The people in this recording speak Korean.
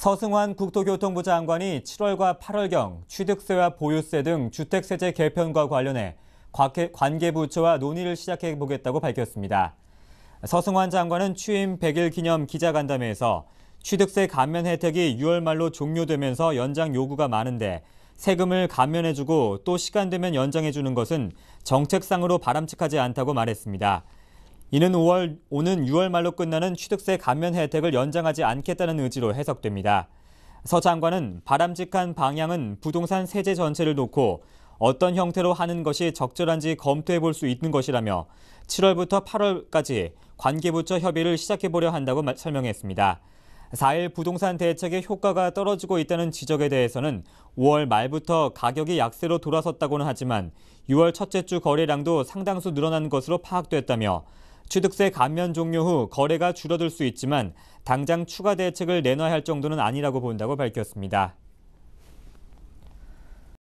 서승환 국토교통부 장관이 7월과 8월경 취득세와 보유세 등 주택세제 개편과 관련해 관계부처와 논의를 시작해 보겠다고 밝혔습니다. 서승환 장관은 취임 100일 기념 기자간담회에서 취득세 감면 혜택이 6월 말로 종료되면서 연장 요구가 많은데 세금을 감면해주고 또 시간되면 연장해주는 것은 정책상으로 바람직하지 않다고 말했습니다. 이는 5월, 오는 6월 말로 끝나는 취득세 감면 혜택을 연장하지 않겠다는 의지로 해석됩니다. 서 장관은 바람직한 방향은 부동산 세제 전체를 놓고 어떤 형태로 하는 것이 적절한지 검토해 볼 수 있는 것이라며 7월부터 8월까지 관계부처 협의를 시작해 보려 한다고 설명했습니다. 4일 부동산 대책의 효과가 떨어지고 있다는 지적에 대해서는 5월 말부터 가격이 약세로 돌아섰다고는 하지만 6월 첫째 주 거래량도 상당수 늘어난 것으로 파악됐다며 취득세 감면 종료 후 거래가 줄어들 수 있지만 당장 추가 대책을 내놔야 할 정도는 아니라고 본다고 밝혔습니다.